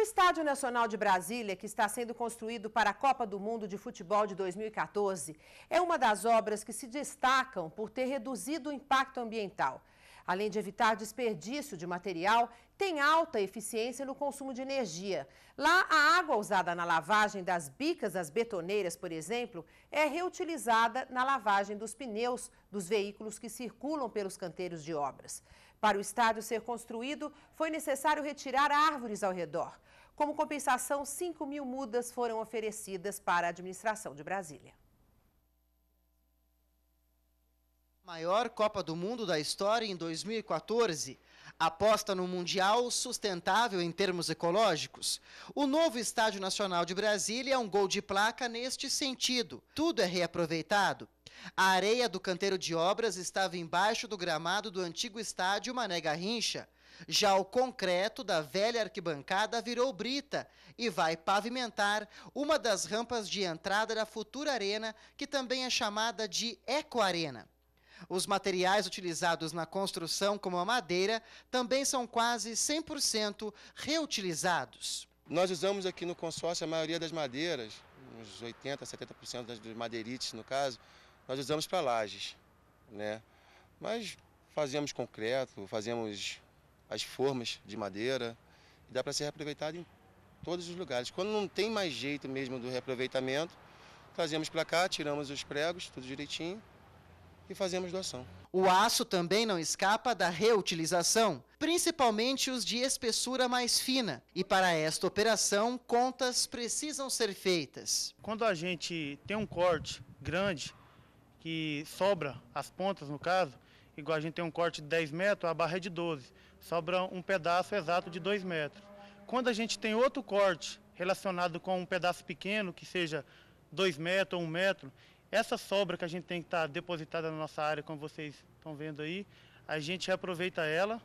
O Estádio Nacional de Brasília, que está sendo construído para a Copa do Mundo de Futebol de 2014, é uma das obras que se destacam por ter reduzido o impacto ambiental. Além de evitar desperdício de material, tem alta eficiência no consumo de energia. Lá, a água usada na lavagem das bicas das betoneiras, por exemplo, é reutilizada na lavagem dos pneus dos veículos que circulam pelos canteiros de obras. Para o estádio ser construído, foi necessário retirar árvores ao redor. Como compensação, 5 mil mudas foram oferecidas para a administração de Brasília. Maior Copa do Mundo da história em 2014. Aposta no Mundial sustentável em termos ecológicos. O novo Estádio Nacional de Brasília é um gol de placa neste sentido. Tudo é reaproveitado. A areia do canteiro de obras estava embaixo do gramado do antigo estádio Mané Garrincha. Já o concreto da velha arquibancada virou brita e vai pavimentar uma das rampas de entrada da futura arena, que também é chamada de Eco Arena. Os materiais utilizados na construção, como a madeira, também são quase 100% reutilizados. Nós usamos aqui no consórcio a maioria das madeiras, uns 80, 70% das madeirites no caso, nós usamos para lajes, né? Mas fazemos concreto, fazemos as formas de madeira e dá para ser reaproveitado em todos os lugares. Quando não tem mais jeito mesmo do reaproveitamento, trazemos para cá, tiramos os pregos, tudo direitinho e fazemos doação. O aço também não escapa da reutilização, principalmente os de espessura mais fina. E para esta operação, contas precisam ser feitas. Quando a gente tem um corte grande, que sobra as pontas, no caso, igual a gente tem um corte de 10 metros, a barra é de 12, sobra um pedaço exato de 2 metros. Quando a gente tem outro corte relacionado com um pedaço pequeno, que seja 2 metros ou 1 um metro, essa sobra que a gente tem que estar tá depositada na nossa área, como vocês estão vendo aí, a gente reaproveita ela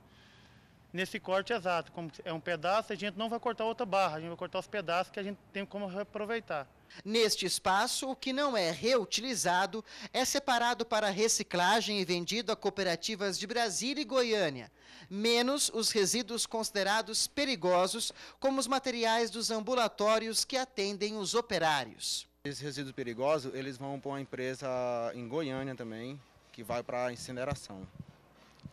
nesse corte exato. Como é um pedaço, a gente não vai cortar outra barra, a gente vai cortar os pedaços que a gente tem como reaproveitar. Neste espaço, o que não é reutilizado é separado para reciclagem e vendido a cooperativas de Brasília e Goiânia, menos os resíduos considerados perigosos, como os materiais dos ambulatórios que atendem os operários. Esses resíduos perigosos, eles vão para uma empresa em Goiânia também, que vai para a incineração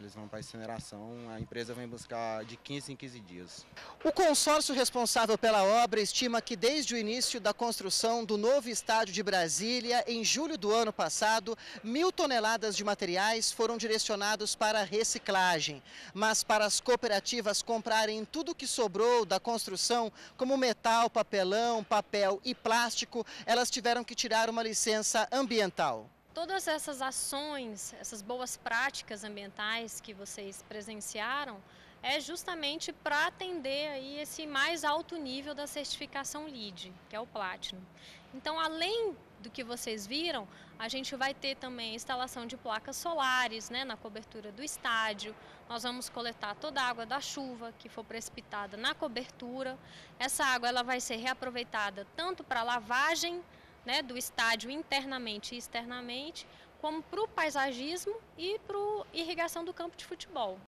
eles vão para incineração, a empresa vem buscar de 15 em 15 dias. O consórcio responsável pela obra estima que desde o início da construção do novo estádio de Brasília, em julho do ano passado, mil toneladas de materiais foram direcionados para reciclagem. Mas para as cooperativas comprarem tudo que sobrou da construção, como metal, papelão, papel e plástico, elas tiveram que tirar uma licença ambiental todas essas ações, essas boas práticas ambientais que vocês presenciaram, é justamente para atender aí esse mais alto nível da certificação LEED, que é o Platinum. Então, além do que vocês viram, a gente vai ter também instalação de placas solares né, na cobertura do estádio. Nós vamos coletar toda a água da chuva que for precipitada na cobertura. Essa água ela vai ser reaproveitada tanto para lavagem né, do estádio internamente e externamente, como para o paisagismo e para a irrigação do campo de futebol.